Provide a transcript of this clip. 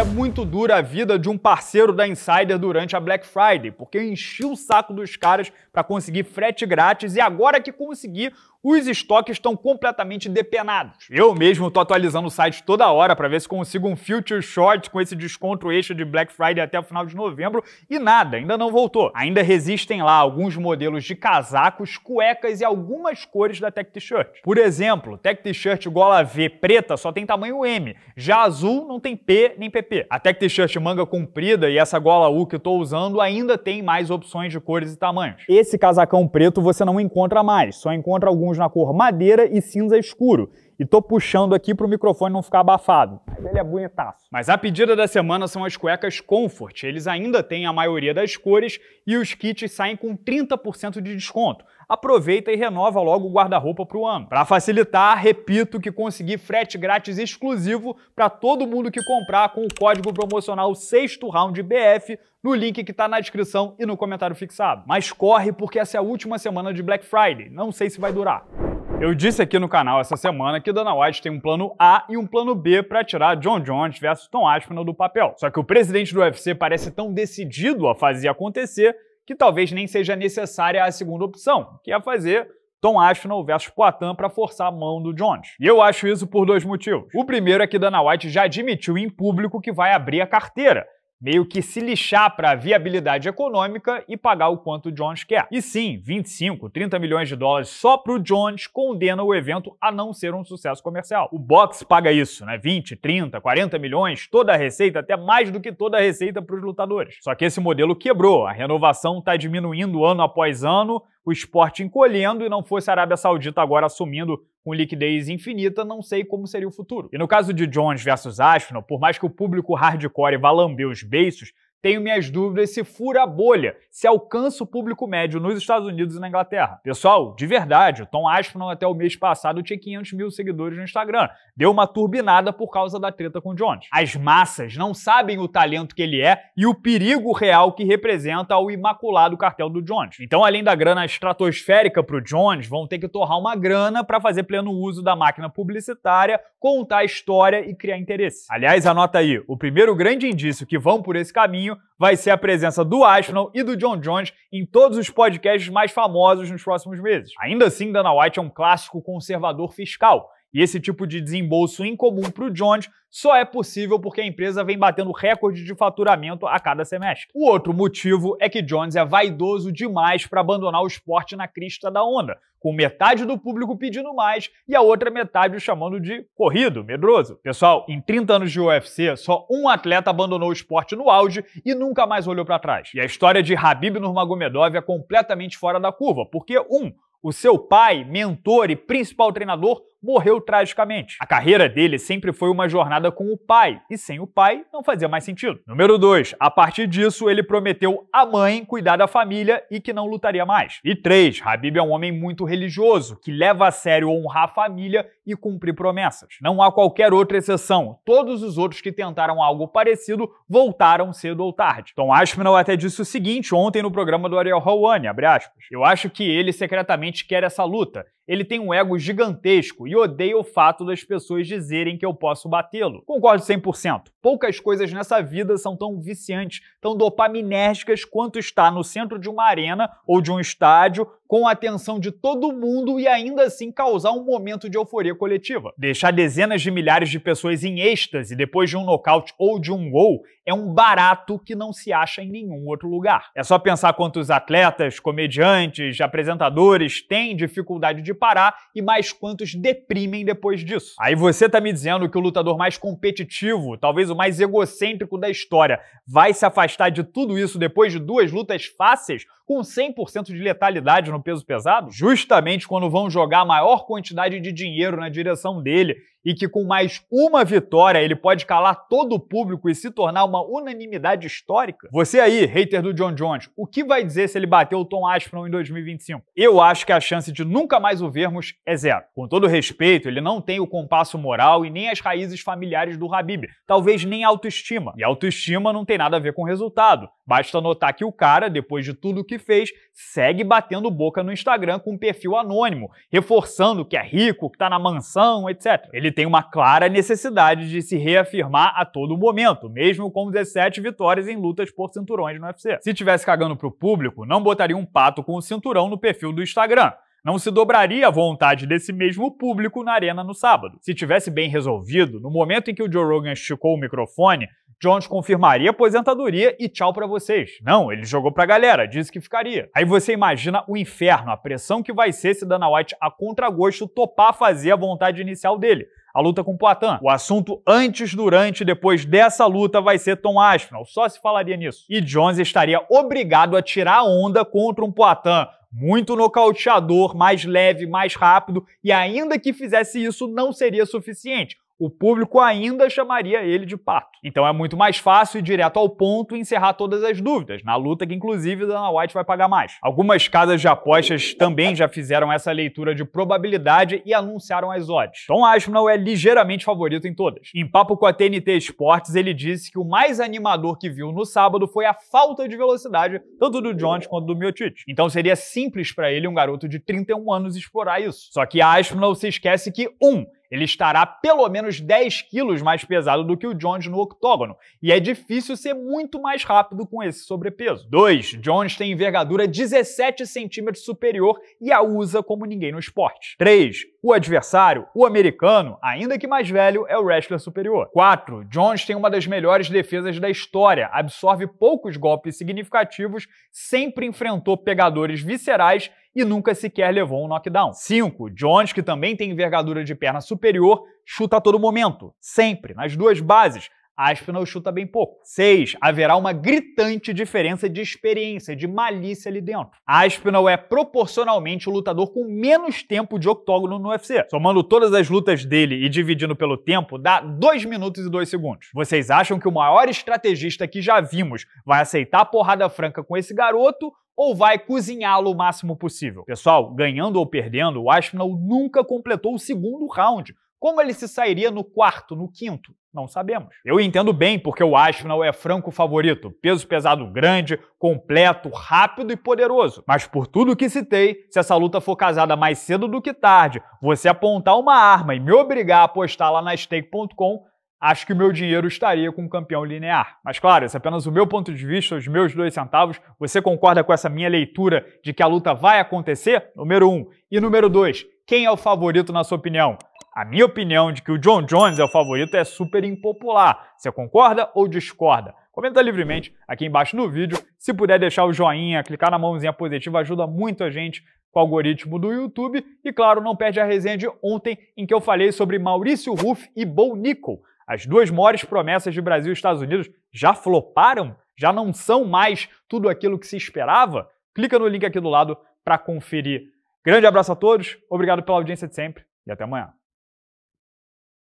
É muito dura a vida de um parceiro da Insider durante a Black Friday, porque eu enchi o saco dos caras para conseguir frete grátis e agora que consegui, os estoques estão completamente depenados. Eu mesmo estou atualizando o site toda hora para ver se consigo um future short com esse desconto extra de Black Friday até o final de novembro e nada, ainda não voltou. Ainda resistem lá alguns modelos de casacos, cuecas e algumas cores da Tech T-shirt. Por exemplo, Tech T-shirt gola V preta só tem tamanho M, já azul não tem P nem PP. A Tech T-shirt manga comprida e essa gola U que estou usando ainda tem mais opções de cores e tamanhos. Esse casacão preto você não encontra mais, só encontra alguns na cor madeira e cinza escuro e tô puxando aqui para o microfone não ficar abafado. Mas ele é bonitaço. Mas a pedida da semana são as cuecas Comfort. Eles ainda têm a maioria das cores e os kits saem com 30% de desconto. Aproveita e renova logo o guarda-roupa para o ano. Para facilitar, repito que consegui frete grátis exclusivo para todo mundo que comprar com o código promocional sexto round BF no link que está na descrição e no comentário fixado. Mas corre porque essa é a última semana de Black Friday. Não sei se vai durar. Eu disse aqui no canal essa semana que Dana White tem um plano A e um plano B para tirar John Jones versus Tom Aspinall do papel. Só que o presidente do UFC parece tão decidido a fazer acontecer que talvez nem seja necessária a segunda opção, que é fazer Tom Aspinall versus Poitin para forçar a mão do Jones. E eu acho isso por dois motivos. O primeiro é que Dana White já admitiu em público que vai abrir a carteira meio que se lixar para a viabilidade econômica e pagar o quanto o Jones quer. E sim, 25, 30 milhões de dólares só para o Jones condena o evento a não ser um sucesso comercial. O box paga isso, né? 20, 30, 40 milhões, toda a receita, até mais do que toda a receita para os lutadores. Só que esse modelo quebrou, a renovação está diminuindo ano após ano, o esporte encolhendo e não fosse a Arábia Saudita agora assumindo com liquidez infinita, não sei como seria o futuro. E no caso de Jones versus Aspinall, por mais que o público hardcore vá lamber os beiços, tenho minhas dúvidas se fura a bolha, se alcança o público médio nos Estados Unidos e na Inglaterra. Pessoal, de verdade, o Tom Aspinall até o mês passado tinha 500 mil seguidores no Instagram. Deu uma turbinada por causa da treta com o Jones. As massas não sabem o talento que ele é e o perigo real que representa o imaculado cartel do Jones. Então, além da grana estratosférica para o Jones, vão ter que torrar uma grana para fazer pleno uso da máquina publicitária, contar a história e criar interesse. Aliás, anota aí, o primeiro grande indício que vão por esse caminho vai ser a presença do Aspinall e do John Jones em todos os podcasts mais famosos nos próximos meses. Ainda assim, Dana White é um clássico conservador fiscal e esse tipo de desembolso incomum para o Jones só é possível porque a empresa vem batendo recorde de faturamento a cada semestre. O outro motivo é que Jones é vaidoso demais para abandonar o esporte na crista da onda, com metade do público pedindo mais e a outra metade o chamando de corrido, medroso. Pessoal, em 30 anos de UFC, só um atleta abandonou o esporte no auge e nunca mais olhou para trás. E a história de Habib Nurmagomedov é completamente fora da curva, porque um, o seu pai, mentor e principal treinador morreu tragicamente. A carreira dele sempre foi uma jornada com o pai, e sem o pai não fazia mais sentido. Número 2. A partir disso, ele prometeu à mãe cuidar da família e que não lutaria mais. E 3. Habib é um homem muito religioso, que leva a sério honrar a família e cumprir promessas. Não há qualquer outra exceção. Todos os outros que tentaram algo parecido voltaram cedo ou tarde. Tom Aspinall é até disse o seguinte ontem no programa do Ariel Hawani, Eu acho que ele secretamente quer essa luta ele tem um ego gigantesco e odeia o fato das pessoas dizerem que eu posso batê-lo. Concordo 100%. Poucas coisas nessa vida são tão viciantes, tão dopaminérgicas quanto estar no centro de uma arena ou de um estádio com a atenção de todo mundo e ainda assim causar um momento de euforia coletiva. Deixar dezenas de milhares de pessoas em êxtase depois de um nocaute ou de um gol é um barato que não se acha em nenhum outro lugar. É só pensar quantos atletas, comediantes, apresentadores têm dificuldade de parar e mais quantos deprimem depois disso. Aí você tá me dizendo que o lutador mais competitivo, talvez o mais egocêntrico da história, vai se afastar de tudo isso depois de duas lutas fáceis? com 100% de letalidade no peso pesado, justamente quando vão jogar a maior quantidade de dinheiro na direção dele e que com mais uma vitória ele pode calar todo o público e se tornar uma unanimidade histórica? Você aí, hater do John Jones, o que vai dizer se ele bateu o Tom Aspinall em 2025? Eu acho que a chance de nunca mais o vermos é zero. Com todo respeito, ele não tem o compasso moral e nem as raízes familiares do Habib, talvez nem autoestima. E autoestima não tem nada a ver com resultado. Basta notar que o cara, depois de tudo que fez, segue batendo boca no Instagram com um perfil anônimo, reforçando que é rico, que está na mansão, etc. Ele tem uma clara necessidade de se reafirmar a todo momento, mesmo com 17 vitórias em lutas por cinturões no UFC. Se tivesse cagando pro público, não botaria um pato com o cinturão no perfil do Instagram não se dobraria à vontade desse mesmo público na arena no sábado. Se tivesse bem resolvido, no momento em que o Joe Rogan esticou o microfone, Jones confirmaria aposentadoria e tchau para vocês. Não, ele jogou pra galera, disse que ficaria. Aí você imagina o inferno, a pressão que vai ser se Dana White a contragosto topar fazer a vontade inicial dele a luta com Poitin. O assunto antes, durante e depois dessa luta vai ser Tom Aspinall, só se falaria nisso. E Jones estaria obrigado a tirar onda contra um Poitin muito nocauteador, mais leve, mais rápido, e ainda que fizesse isso, não seria suficiente o público ainda chamaria ele de pato. Então é muito mais fácil e direto ao ponto encerrar todas as dúvidas, na luta que inclusive Dana White vai pagar mais. Algumas casas de apostas também já fizeram essa leitura de probabilidade e anunciaram as odds. Tom Aspinall é ligeiramente favorito em todas. Em papo com a TNT Sports, ele disse que o mais animador que viu no sábado foi a falta de velocidade tanto do Jones quanto do Miotic. Então seria simples para ele, um garoto de 31 anos, explorar isso. Só que Aspinall se esquece que um, ele estará pelo menos 10 quilos mais pesado do que o Jones no octógono, e é difícil ser muito mais rápido com esse sobrepeso. 2. Jones tem envergadura 17 centímetros superior e a usa como ninguém no esporte. 3 o adversário, o americano, ainda que mais velho, é o wrestler superior. 4. Jones tem uma das melhores defesas da história, absorve poucos golpes significativos, sempre enfrentou pegadores viscerais e nunca sequer levou um knockdown. 5. Jones, que também tem envergadura de perna superior, chuta a todo momento, sempre, nas duas bases, Aspinall chuta tá bem pouco. 6. Haverá uma gritante diferença de experiência, de malícia ali dentro. Aspinall é proporcionalmente o lutador com menos tempo de octógono no UFC. Somando todas as lutas dele e dividindo pelo tempo, dá 2 minutos e 2 segundos. Vocês acham que o maior estrategista que já vimos vai aceitar a porrada franca com esse garoto ou vai cozinhá-lo o máximo possível. Pessoal, ganhando ou perdendo, o Aspinall nunca completou o segundo round como ele se sairia no quarto, no quinto? Não sabemos. Eu entendo bem porque o Aspinall é franco favorito. Peso pesado grande, completo, rápido e poderoso. Mas por tudo que citei, se essa luta for casada mais cedo do que tarde, você apontar uma arma e me obrigar a apostar lá na stake.com, acho que o meu dinheiro estaria com o campeão linear. Mas claro, esse é apenas o meu ponto de vista, os meus dois centavos. Você concorda com essa minha leitura de que a luta vai acontecer? Número um. E número dois, quem é o favorito na sua opinião? A minha opinião de que o John Jones é o favorito é super impopular. Você concorda ou discorda? Comenta livremente aqui embaixo no vídeo. Se puder deixar o joinha, clicar na mãozinha positiva ajuda muito a gente com o algoritmo do YouTube. E claro, não perde a resenha de ontem em que eu falei sobre Maurício Ruff e Bo Nickel. As duas maiores promessas de Brasil e Estados Unidos já floparam? Já não são mais tudo aquilo que se esperava? Clica no link aqui do lado para conferir. Grande abraço a todos, obrigado pela audiência de sempre e até amanhã.